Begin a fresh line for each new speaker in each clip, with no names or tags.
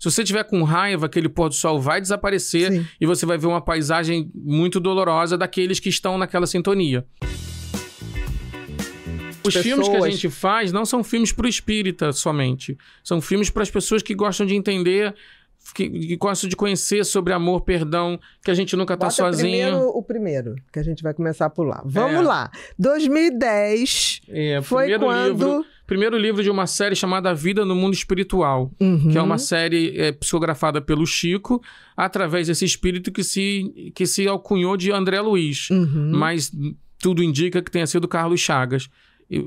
Se você tiver com raiva, aquele pôr do sol vai desaparecer Sim. e você vai ver uma paisagem muito dolorosa daqueles que estão naquela sintonia. Os pessoas. filmes que a gente faz não são filmes para o espírita somente. São filmes para as pessoas que gostam de entender, que, que, gostam de conhecer sobre amor, perdão, que a gente nunca está sozinho. Primeiro,
o primeiro, que a gente vai começar por lá. Vamos é. lá. 2010 é, foi quando... Livro
primeiro livro de uma série chamada Vida no Mundo Espiritual, uhum. que é uma uhum. série é, psicografada pelo Chico, através desse espírito que se, que se alcunhou de André Luiz. Uhum. Mas tudo indica que tenha sido Carlos Chagas.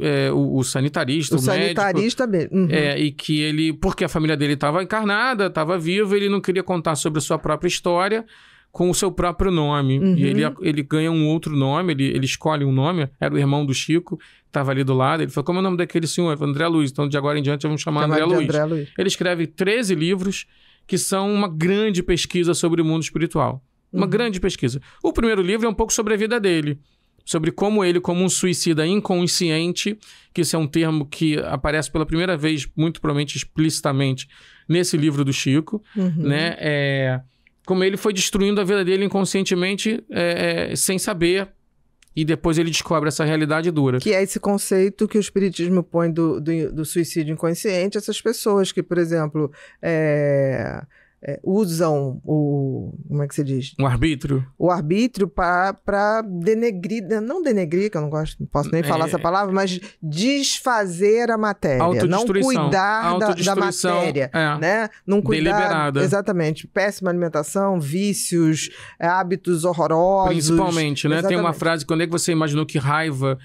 É, o, o, sanitarista, o, o sanitarista
médico. Uhum. É,
e que ele, porque a família dele estava encarnada, estava viva, ele não queria contar sobre a sua própria história com o seu próprio nome. Uhum. E ele, ele ganha um outro nome, ele, ele escolhe um nome, era o irmão do Chico, estava ali do lado. Ele falou: como é o nome daquele senhor? André Luiz. Então, de agora em diante, vamos chamar André Luiz. André Luiz. Ele escreve 13 livros que são uma grande pesquisa sobre o mundo espiritual. Uma uhum. grande pesquisa. O primeiro livro é um pouco sobre a vida dele sobre como ele, como um suicida inconsciente, que esse é um termo que aparece pela primeira vez, muito provavelmente explicitamente, nesse livro do Chico, uhum. né? É, como ele foi destruindo a vida dele inconscientemente, é, é, sem saber. E depois ele descobre essa realidade dura. Que
é esse conceito que o Espiritismo põe do, do, do suicídio inconsciente, essas pessoas que, por exemplo, é é, usam o. Como é que se diz?
O arbítrio.
O arbítrio para denegrir. Não denegrir, que eu não gosto, não posso nem é, falar essa palavra, mas desfazer a matéria. Não cuidar da, da, matéria. É, né? Não cuidar. Deliberada. Exatamente. Péssima alimentação, vícios, hábitos horrorosos. Principalmente, né? Exatamente. Tem uma frase:
quando é que você imaginou que raiva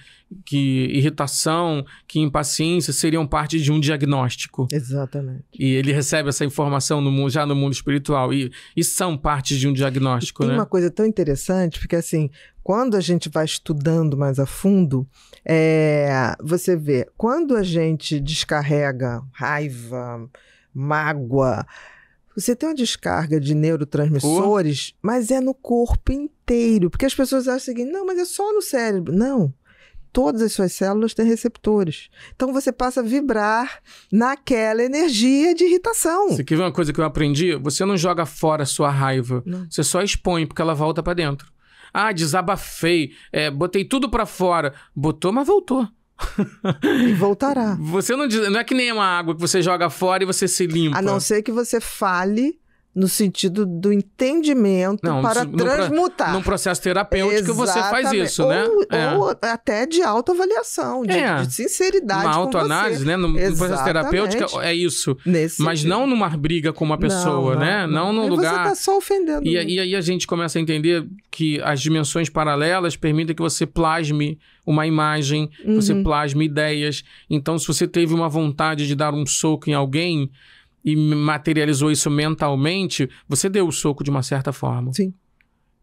que irritação, que impaciência seriam parte de um diagnóstico.
Exatamente.
E ele recebe essa informação no, já no mundo espiritual e, e são partes de um diagnóstico, e tem né? uma
coisa tão interessante, porque assim, quando a gente vai estudando mais a fundo, é, você vê, quando a gente descarrega raiva, mágoa, você tem uma descarga de neurotransmissores, mas é no corpo inteiro. Porque as pessoas acham o seguinte: não, mas é só no cérebro. Não todas as suas células têm receptores. Então você passa a vibrar naquela energia de irritação. Você
quer ver uma coisa que eu aprendi? Você não joga fora a sua raiva, não. você só expõe porque ela volta para dentro. Ah, desabafei, é, botei tudo para fora. Botou, mas voltou.
e voltará.
Você não, diz, não é que nem uma água que você joga fora e você se limpa. A não ser
que você fale no sentido do entendimento não, para no, transmutar.
Num processo terapêutico Exatamente. você faz isso, né? ou, né? Ou
até de autoavaliação, de, é. de sinceridade. Uma autoanálise, né? No, no, processo terapêutico é
isso. Nesse Mas sentido. não numa briga com uma pessoa, não, né? Não, não. num aí lugar. Você tá só
ofendendo. E, e
aí a gente começa a entender que as dimensões paralelas permitem que você plasme uma imagem, uhum. você plasme ideias. Então, se você teve uma vontade de dar um soco em alguém, e materializou isso mentalmente, você deu o soco de uma certa forma. Sim.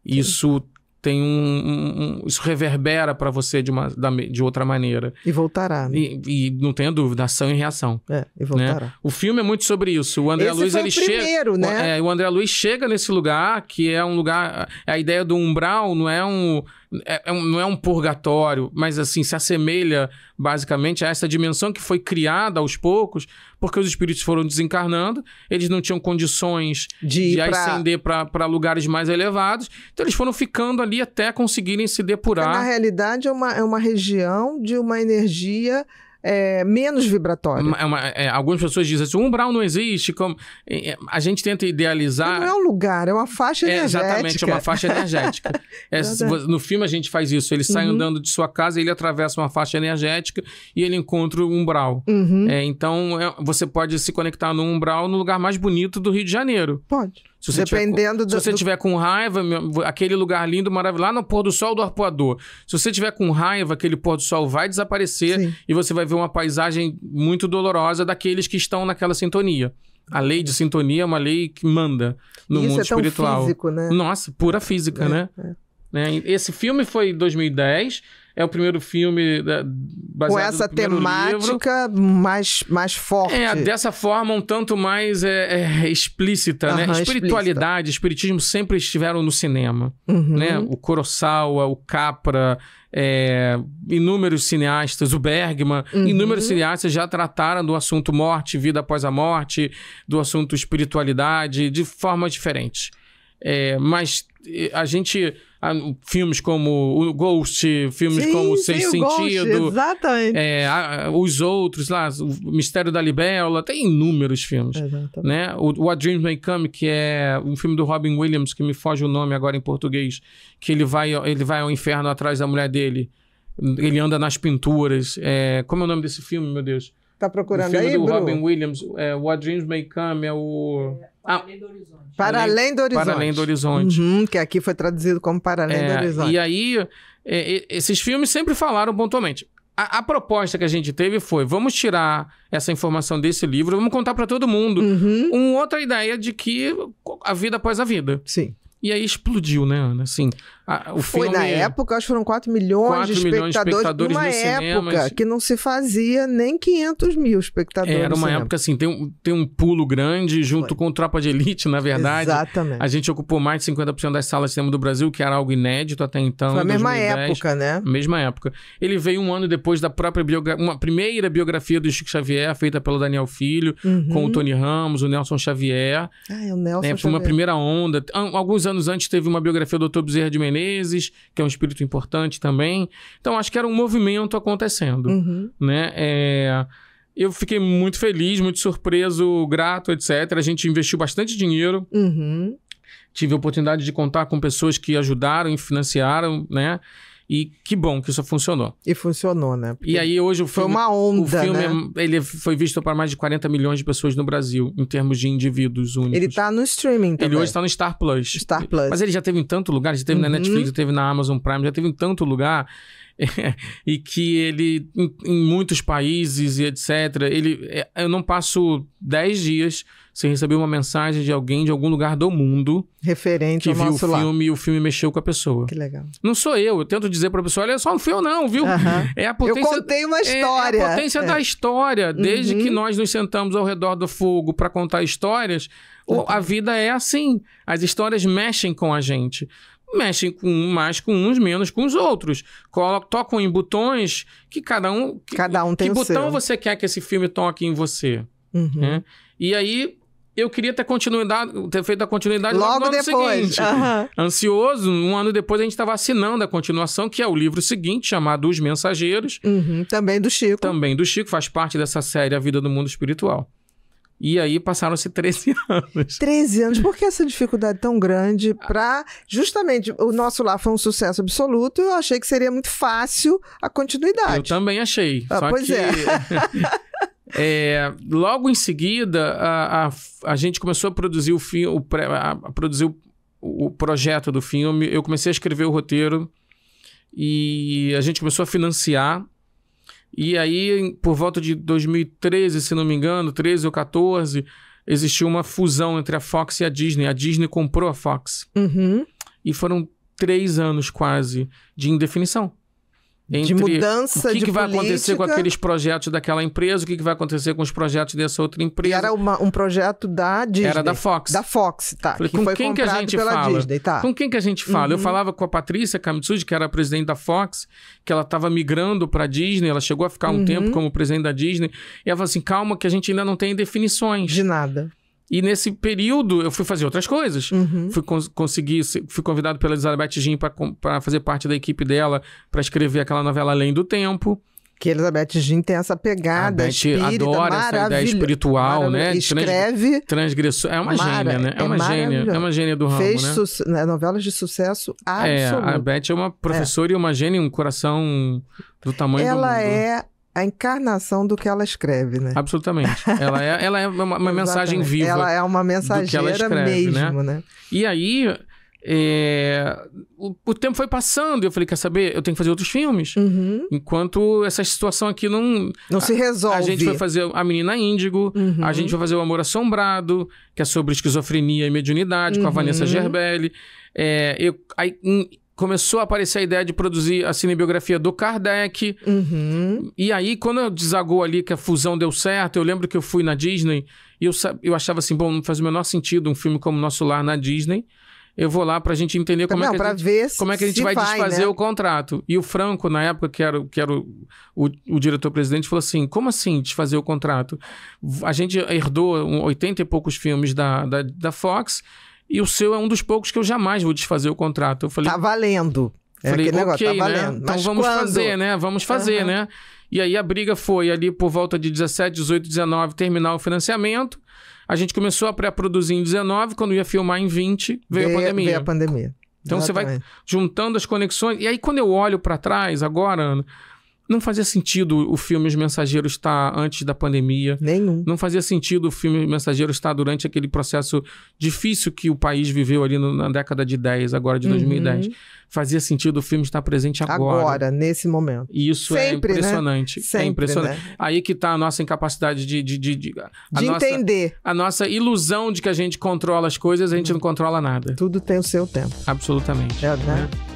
Isso Sim. tem um, um, isso reverbera para você de uma da, de outra maneira. E voltará. Né? E, e, não tenha dúvida, ação e reação. É, e voltará. Né? O filme é muito sobre isso. O André Esse Luiz ele chega, primeiro, né? o, é, o André Luiz chega nesse lugar que é um lugar, a ideia do umbral não é um é, é um, não é um purgatório, mas assim, se assemelha basicamente a essa dimensão que foi criada aos poucos, porque os espíritos foram desencarnando, eles não tinham condições de, de pra... ascender para lugares mais elevados, então eles foram ficando ali até conseguirem se depurar. Porque na
realidade, é uma, é uma região de uma energia é, menos vibratório. É
uma, é, algumas pessoas dizem assim, o umbral não existe. Como... a gente tenta idealizar... Não é um
lugar, é uma faixa
é, energética. exatamente, é uma faixa energética. É, no filme a gente faz isso, ele sai uhum. andando de sua casa, ele atravessa uma faixa energética e ele encontra o umbral. Uhum. É, então, você pode se conectar no umbral no lugar mais bonito do Rio de Janeiro. Pode. Se você Dependendo tiver, do, Se você do... tiver com raiva, aquele lugar lindo, maravilhoso, lá no pôr do sol do arpoador. Se você tiver com raiva, aquele pôr do sol vai desaparecer Sim. e você vai ver uma paisagem muito dolorosa daqueles que estão naquela sintonia. A lei de sintonia é uma lei que manda no Isso mundo é tão espiritual. Físico, né? Nossa, pura física, é, né? É. Né? Esse filme foi em 2010 é o primeiro filme da, baseado com essa temática
livro. mais mais forte. É dessa
forma um tanto mais é, é, explícita, uhum, né? Espiritualidade, explícita. espiritismo sempre estiveram no cinema,
uhum. né? O
Kurosawa, o Capra, é, inúmeros cineastas, o Bergman, uhum. inúmeros cineastas já trataram do assunto morte, vida após a morte, do assunto espiritualidade de formas diferentes. É, mas a gente ah, filmes como o Ghost, filmes sim, como Sem Sentido, Ghost,
exatamente.
É, os outros lá, o Mistério da Libélula, tem inúmeros filmes, exatamente. né? O What Dreams May Come, que é um filme do Robin Williams que me foge o nome agora em português, que ele vai ele vai ao inferno atrás da mulher dele, ele anda nas pinturas, é, como é o nome desse filme, meu Deus?
Tá procurando o filme aí, do Robin
Williams, é, What Dreams May Come é o é. Para ah, além do
horizonte. Para além do horizonte. Para além do horizonte. Uhum, que aqui foi traduzido como Para além é, do horizonte. E
aí, é, é, esses filmes sempre falaram pontualmente. A, a, proposta que a gente teve foi: vamos tirar essa informação desse livro, vamos contar para todo mundo. Uhum. Uma outra ideia de que a vida após a vida. Sim. E aí explodiu, né, Ana? Assim, o Foi filme, na época,
acho que foram 4 milhões, 4 de, espectadores, de espectadores numa época que não se fazia nem 500 mil espectadores. É, era uma época
assim, tem um, tem um pulo grande junto Foi. com Tropa de Elite, na verdade. Exatamente. A gente ocupou mais de 50% das salas de cinema do Brasil, que era algo inédito até então. Foi a mesma 2010, época, né? Mesma época. Ele veio um ano depois da própria biografia, uma primeira biografia do Chico Xavier, feita pelo Daniel Filho, uhum. com o Tony Ramos, o Nelson Xavier.
Ah, o Nelson é, Foi Xavier. uma primeira
onda. Alguns anos antes teve uma biografia do Dr. Bezerra de Menezes Menezes, que é um espírito importante também. Então, acho que era um movimento acontecendo, uhum. né? É, eu fiquei muito feliz, muito surpreso, grato, etc. A gente investiu bastante dinheiro.
Uhum.
Tive a oportunidade de contar com pessoas que ajudaram e financiaram, né? E que bom que isso funcionou.
E funcionou, né? Porque
e aí hoje o filme. Foi uma onda. O filme né? É, ele foi visto para mais de 40 milhões de pessoas no Brasil, em termos de indivíduos únicos. Ele
está no streaming também. Ele hoje está
no Star Plus. Star Plus. Mas ele já teve em tanto lugar, já teve uhum. na Netflix, já teve na Amazon Prime, já teve em tanto lugar. e que ele, em, em, muitos países e etc., ele, é, eu não passo 10 dias sem receber uma mensagem de alguém de algum lugar do mundo.
Referente que ao viu o filme
e o filme mexeu com a pessoa. Que legal. Não sou eu, eu tento dizer para a pessoa: olha, é só não fui eu, não, viu? Uh -huh. É a potência. Eu contei uma história. É, é a potência é. da história. Desde que uhum. nós nos sentamos ao redor do fogo para contar histórias, a vida é assim. As histórias mexem com a gente mexem com mais com uns, menos com os outros. coloca tocam em botões que cada um. Que, cada um tem que o botão seu. você quer que esse filme toque em você? Uhum. Né? E aí. Eu queria ter continuidade, ter feito a continuidade logo, logo depois. Uhum. Ansioso, um ano depois a gente estava assinando a continuação, que é o livro seguinte, chamado Os Mensageiros. Uhum. Também do Chico. Também do Chico, faz parte dessa série A Vida do Mundo Espiritual. E aí passaram-se 13 anos.
13 anos. Por que essa dificuldade tão grande ah. para justamente o nosso lá foi um sucesso absoluto, eu achei que seria muito fácil a continuidade. Eu também achei. Ah, pois que... é.
é. logo em seguida, a, a, a, gente começou a produzir o filme, a, a produzir o, o projeto do filme. Eu comecei a escrever o roteiro e a gente começou a financiar e aí, por volta de 2013, se não me engano, 13 ou 14, existiu uma fusão entre a Fox e a Disney. A Disney comprou a Fox. Uhum. E foram três anos quase de indefinição de mudança o que, de que vai política. acontecer com aqueles projetos daquela empresa, o que, que vai acontecer com os projetos dessa outra empresa. E era
uma, um projeto da Disney. Era da Fox. Da Fox, tá. Falei, que com quem que a gente fala? Disney, tá. Com quem que a gente fala? Uhum. Eu falava
com a Patrícia Kamitsuji, que era a presidente da Fox, que ela estava migrando para Disney, ela chegou a ficar um uhum. tempo como presidente da Disney, e ela falou assim: calma, que a gente ainda não tem definições. De nada. E nesse período eu fui fazer outras coisas. Uhum. Fui cons conseguir, fui convidado pela Elizabeth Jean para fazer parte da equipe dela, para escrever aquela novela Além do Tempo.
Que Elizabeth Jean tem essa pegada. A Beth adora essa ideia
espiritual, né? Escreve. Transgressor. É uma Mara, gênia, né? É, é uma gênia. É uma gênia do ramo. Fez né?
né novelas de sucesso absoluto. É, a
Beth é uma é. professora é. e uma gênia, um coração do tamanho Ela do mundo. Ela
é a encarnação do que ela escreve, né? Absolutamente. Ela é, ela é uma, uma mensagem viva. Ela é uma mensageira escreve, né? mesmo, né? né?
E aí, é... o, o, tempo foi passando e eu falei, quer saber? Eu tenho que fazer outros filmes. Uhum. Enquanto essa situação aqui não... Não se resolve. A, gente vai fazer A Menina Índigo, uhum. a gente vai fazer O Amor Assombrado, que é sobre esquizofrenia e mediunidade, uhum. com a uhum. Vanessa Gerbelli. É, eu, aí, começou a aparecer a ideia de produzir a cinebiografia do Kardec. Uhum. E aí, quando eu desagou ali que a fusão deu certo, eu lembro que eu fui na Disney e eu, eu achava assim, bom, não faz o menor sentido um filme como Nosso Lar na Disney. Eu vou lá pra gente entender como, é não, é, que a gente,
como é que a gente vai, vai desfazer né? o
contrato. E o Franco, na época, que era, que era o, o, o diretor-presidente, falou assim: como assim desfazer o contrato? A gente herdou 80 e poucos filmes da, da, da Fox e o seu é um dos poucos que eu jamais vou desfazer o contrato. Eu falei, tá valendo. É falei, aquele negócio, tá okay, tá valendo. Né? Então vamos quando? fazer, né? Vamos fazer, uhum. né? E aí a briga foi ali por volta de 17, 18, 19, terminar o financiamento. A gente começou a pré-produzir em 19, quando ia filmar em 20, veio, veio a pandemia. Veio a
pandemia. Então Exatamente. você
vai juntando as conexões. E aí quando eu olho para trás agora, Ana, não fazia sentido o filme Os Mensageiros estar antes da pandemia. Nenhum. Não fazia sentido o filme Os Mensageiros estar durante aquele processo difícil que o país viveu ali no, na década de 10, agora de uhum. 2010. Fazia sentido
o filme estar presente agora. Agora, nesse momento. E isso é Sempre, né? é impressionante. Né? Sempre, é impressionante. Né?
Aí que está a nossa incapacidade de... De, de, de, a de nossa, entender. A nossa ilusão de que a gente controla as coisas, a gente uhum. não controla nada. Tudo tem o seu tempo. Absolutamente. É, né? né?